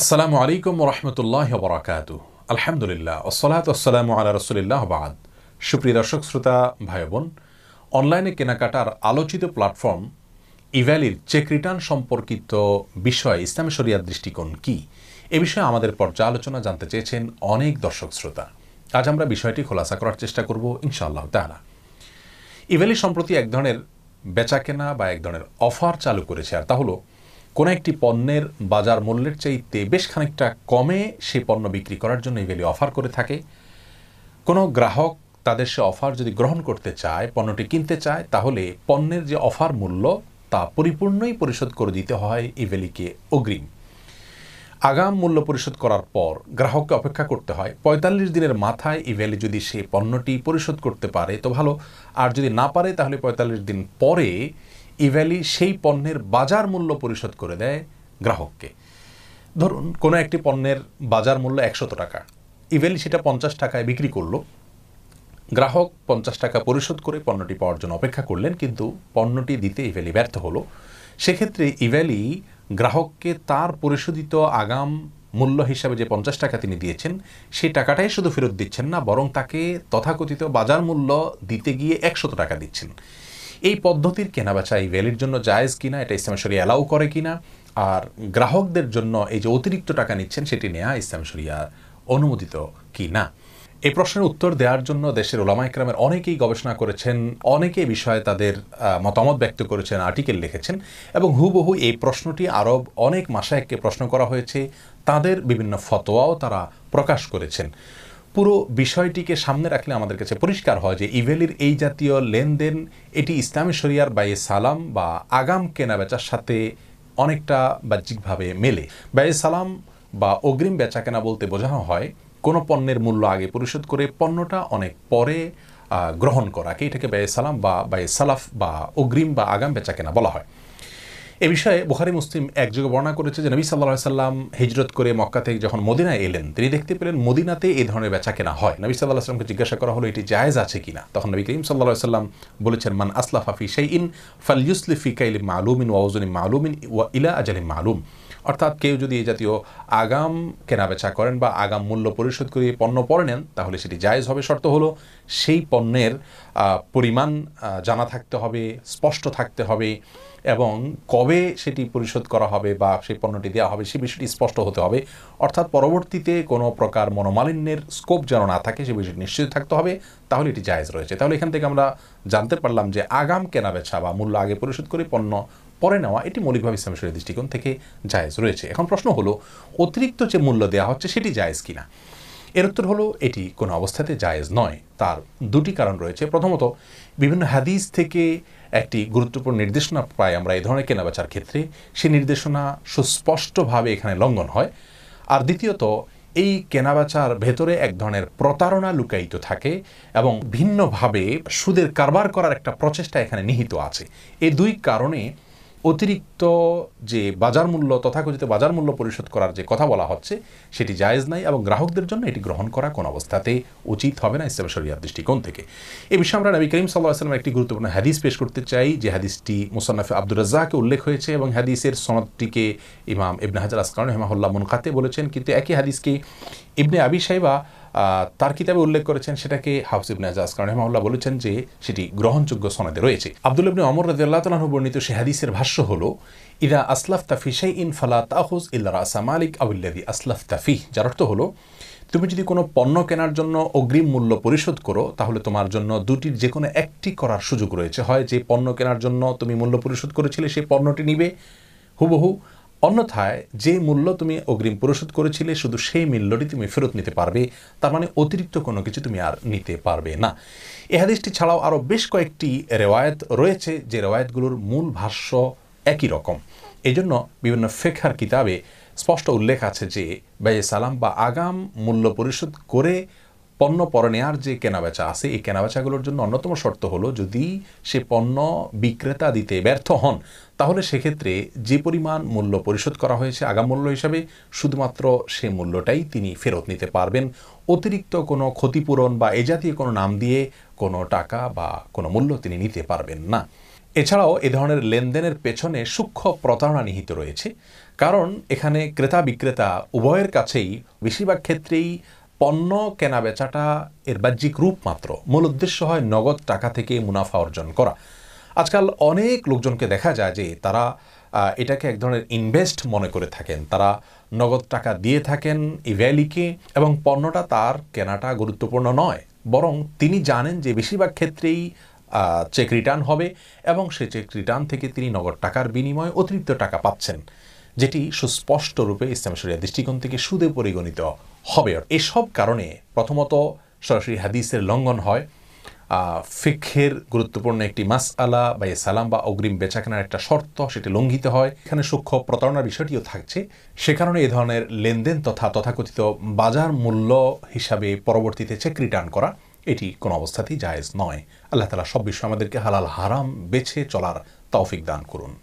আসসালামু আলাইকুম রহমতুল্লাহ বরাকাত আলহামদুলিল্লাহ ওসলাত আসসালামু আল্লাহ রসুলিল্লাহ বাদ সুপ্রিয় দর্শক শ্রোতা ভাই বোন অনলাইনে কেনাকাটার আলোচিত প্ল্যাটফর্ম ইভ্যালির চেক রিটার্ন সম্পর্কিত বিষয় ইসলাম শরিয়ার দৃষ্টিকোণ কি এ বিষয়ে আমাদের পর্যালোচনা জানতে চেয়েছেন অনেক দর্শক শ্রোতা আজ আমরা বিষয়টি খোলাসা করার চেষ্টা করব ইনশাআল্লাহ তাহারা ইভ্যালি সম্প্রতি এক ধরনের বেচাকেনা বা এক ধরনের অফার চালু করেছে আর তা হলো কোনো একটি পণ্যের বাজার মূল্যের চাইতে বেশ খানিকটা কমে সে পণ্য বিক্রি করার জন্য এই অফার করে থাকে কোনো গ্রাহক তাদের সে অফার যদি গ্রহণ করতে চায় পণ্যটি কিনতে চায় তাহলে পণ্যের যে অফার মূল্য তা পরিপূর্ণই পরিশোধ করে দিতে হয় ইভেলিকে অগ্রিম আগাম মূল্য পরিশোধ করার পর গ্রাহককে অপেক্ষা করতে হয় পঁয়তাল্লিশ দিনের মাথায় ইভেলি যদি সে পণ্যটি পরিশোধ করতে পারে তো ভালো আর যদি না পারে তাহলে পঁয়তাল্লিশ দিন পরে ইভ্যালি সেই পণ্যের বাজার মূল্য পরিশোধ করে দেয় গ্রাহককে ধরুন কোনো একটি পণ্যের বাজার মূল্য একশত টাকা ইভ্যালি সেটা পঞ্চাশ টাকায় বিক্রি করলো গ্রাহক পঞ্চাশ টাকা পরিশোধ করে পণ্যটি পাওয়ার জন্য অপেক্ষা করলেন কিন্তু পণ্যটি দিতে ইভ্যালি ব্যর্থ হলো সেক্ষেত্রে ইভ্যালি গ্রাহককে তার পরিশোধিত আগাম মূল্য হিসাবে যে পঞ্চাশ টাকা তিনি দিয়েছেন সেই টাকাটাই শুধু ফেরত দিচ্ছেন না বরং তাকে তথাকথিত বাজার মূল্য দিতে গিয়ে একশত টাকা দিচ্ছেন এই পদ্ধতির কেনাবেচা এই ভ্যালির জন্য জায়েজ কিনা এটা ইসলাম শরী অ্যালাউ করে কিনা আর গ্রাহকদের জন্য এই যে অতিরিক্ত টাকা নিচ্ছেন সেটি নেওয়া ইসলাম শরিয়া অনুমোদিত কি না এই প্রশ্নের উত্তর দেওয়ার জন্য দেশের ওলামা ইকরামের অনেকেই গবেষণা করেছেন অনেকে বিষয়ে তাদের মতামত ব্যক্ত করেছেন আর্টিকেল লিখেছেন এবং হুবহু এই প্রশ্নটি আরব অনেক মাসায়ককে প্রশ্ন করা হয়েছে তাদের বিভিন্ন ফতোয়াও তারা প্রকাশ করেছেন পুরো বিষয়টিকে সামনে রাখলে আমাদের কাছে পরিষ্কার হয় যে ইভেলির এই জাতীয় লেনদেন এটি ইসলামী শরিয়ার বায়ে সালাম বা আগাম কেনাবেচার সাথে অনেকটা বাহ্যিকভাবে মেলে বায়ে সালাম বা অগ্রিম বেচা কেনা বলতে বোঝানো হয় কোনো পণ্যের মূল্য আগে পরিশোধ করে পণ্যটা অনেক পরে গ্রহণ করাকে এটাকে ব্যয় সালাম বা ব্যয় সালাফ বা অগ্রিম বা আগাম বেচা কেনা বলা হয় এ বিষয়ে বুখারি মুসলিম একযোগে বর্ণনা করেছে যে নবী সাল্লাহ সাল্লাম হিজরত করে মক্কা থেকে যখন মদিনায় এলেন তিনি দেখতে পেলেন মদিনাতে এই ধরনের বেচা কেনা হয় নবী সাল্লাহ সাল্লামকে জিজ্ঞাসা করা হলো এটি জায়েজ আছে কিনা তখন নবী করিম সাল্লাহ সাল্লাম বলেছেন মান আসলাফাফি সেই ইন ফাল ইউসলিফি কাইলি মালুমিন ওয়াউজুন মালুমিন ওয়া ইলা আজালিম মালুম অর্থাৎ কেউ যদি এই জাতীয় আগাম কেনাবেচা করেন বা আগাম মূল্য পরিশোধ করে পণ্য পরে নেন তাহলে সেটি জায়েজ হবে শর্ত হলো সেই পণ্যের পরিমাণ জানা থাকতে হবে স্পষ্ট থাকতে হবে এবং কবে সেটি পরিশোধ করা হবে বা সেই পণ্যটি দেওয়া হবে সে বিষয়টি স্পষ্ট হতে হবে অর্থাৎ পরবর্তীতে কোনো প্রকার মনোমালিন্যের স্কোপ যেন না থাকে সে বিষয়টি নিশ্চিত থাকতে হবে তাহলে এটি জায়েজ রয়েছে তাহলে এখান থেকে আমরা জানতে পারলাম যে আগাম কেনাবেচা বা মূল্য আগে পরিশোধ করে পণ্য পরে নেওয়া এটি মৌলিকভাবে ইসলামী শরীর দৃষ্টিকোণ থেকে জায়েজ রয়েছে এখন প্রশ্ন হলো অতিরিক্ত যে মূল্য দেওয়া হচ্ছে সেটি জায়েজ কিনা এর উত্তর হলো এটি কোনো অবস্থাতে জায়েজ নয় তার দুটি কারণ রয়েছে প্রথমত বিভিন্ন হাদিস থেকে একটি গুরুত্বপূর্ণ নির্দেশনা পাই আমরা এই ধরনের কেনাবেচার ক্ষেত্রে সেই নির্দেশনা সুস্পষ্টভাবে এখানে লঙ্ঘন হয় আর দ্বিতীয়ত এই কেনাবেচার ভেতরে এক ধরনের প্রতারণা লুকায়িত থাকে এবং ভিন্নভাবে সুদের কারবার করার একটা প্রচেষ্টা এখানে নিহিত আছে এই দুই কারণে অতিরিক্ত যে বাজার মূল্য তথাকথিত বাজার মূল্য পরিশোধ করার যে কথা বলা হচ্ছে সেটি জায়েজ নাই এবং গ্রাহকদের জন্য এটি গ্রহণ করা কোন অবস্থাতে উচিত হবে না ইসলাম শরিয়ার দৃষ্টিকোণ থেকে এ বিষয়ে আমরা নবী করিম সাল্লাহ আসলামের একটি গুরুত্বপূর্ণ হাদিস পেশ করতে চাই যে হাদিসটি মুসান্নাফি আব্দুর রাজ্জাকে উল্লেখ হয়েছে এবং হাদিসের সনদটিকে ইমাম ইবনে হাজার আসকারণ হেমাহুল্লাহ মুনকাতে বলেছেন কিন্তু একই হাদিসকে ইবনে আবি সাহেবা তার কিতাবে উল্লেখ করেছেন সেটাকে হাফসিব নাজাজ কারণ হেমাউল্লাহ বলেছেন যে সেটি গ্রহণযোগ্য সনদে রয়েছে আব্দুল ইবনে অমর রাজিয়াল্লাহ তালাহ বর্ণিত সে হাদিসের ভাষ্য হলো ইদা আসলাফ তাফি সেই ইন ফালা তাহজ ইল্লা রাসা মালিক আবুল্লাদি আসলাফ তাফি যার অর্থ হলো তুমি যদি কোনো পণ্য কেনার জন্য অগ্রিম মূল্য পরিশোধ করো তাহলে তোমার জন্য দুটির যে কোনো একটি করার সুযোগ রয়েছে হয় যে পণ্য কেনার জন্য তুমি মূল্য পরিশোধ করেছিলে সেই পণ্যটি নিবে হুবহু অন্যথায় যে মূল্য তুমি অগ্রিম পরিশোধ করেছিলে শুধু সেই মূল্যটি তুমি ফেরত নিতে পারবে তার মানে অতিরিক্ত কোনো কিছু তুমি আর নিতে পারবে না এ হাদিসটি ছাড়াও আরও বেশ কয়েকটি রেওয়ায়ত রয়েছে যে রেওয়ায়তগুলোর মূল ভাষ্য একই রকম এজন্য বিভিন্ন ফেখার কিতাবে স্পষ্ট উল্লেখ আছে যে ব্যয় সালাম বা আগাম মূল্য পরিশোধ করে পণ্য পরে নেওয়ার যে কেনাবেচা আছে এই কেনাবেচাগুলোর জন্য অন্যতম শর্ত হলো যদি সে পণ্য বিক্রেতা দিতে ব্যর্থ হন তাহলে সেক্ষেত্রে যে পরিমাণ মূল্য পরিশোধ করা হয়েছে আগাম মূল্য হিসাবে শুধুমাত্র সে মূল্যটাই তিনি ফেরত নিতে পারবেন অতিরিক্ত কোনো ক্ষতিপূরণ বা এ জাতীয় কোনো নাম দিয়ে কোনো টাকা বা কোনো মূল্য তিনি নিতে পারবেন না এছাড়াও এ ধরনের লেনদেনের পেছনে সূক্ষ্ম প্রতারণা নিহিত রয়েছে কারণ এখানে ক্রেতা বিক্রেতা উভয়ের কাছেই বেশিরভাগ ক্ষেত্রেই পণ্য কেনা বেচাটা এর বাহ্যিক রূপ মাত্র মূল উদ্দেশ্য হয় নগদ টাকা থেকে মুনাফা অর্জন করা আজকাল অনেক লোকজনকে দেখা যায় যে তারা এটাকে এক ধরনের ইনভেস্ট মনে করে থাকেন তারা নগদ টাকা দিয়ে থাকেন ইভ্যালিকে এবং পণ্যটা তার কেনাটা গুরুত্বপূর্ণ নয় বরং তিনি জানেন যে বেশিরভাগ ক্ষেত্রেই চেক রিটার্ন হবে এবং সে চেক রিটার্ন থেকে তিনি নগদ টাকার বিনিময়ে অতিরিক্ত টাকা পাচ্ছেন যেটি সুস্পষ্ট রূপে ইসলাম শরিয়া দৃষ্টিকোণ থেকে সুদে পরিগণিত হবে এসব কারণে প্রথমত সরাসরি হাদিসের লঙ্ঘন হয় ফিক্ষের গুরুত্বপূর্ণ একটি মাস আলা বা এ সালাম বা অগ্রিম বেচাকেনার একটা শর্ত সেটি লঙ্ঘিত হয় এখানে সূক্ষ্ম প্রতারণার বিষয়টিও থাকছে সে কারণে এ ধরনের লেনদেন তথা তথাকথিত বাজার মূল্য হিসাবে পরবর্তীতে চেক রিটার্ন করা এটি কোনো অবস্থাতেই জায়েজ নয় আল্লাহ তালা সব বিষয়ে আমাদেরকে হালাল হারাম বেছে চলার তৌফিক দান করুন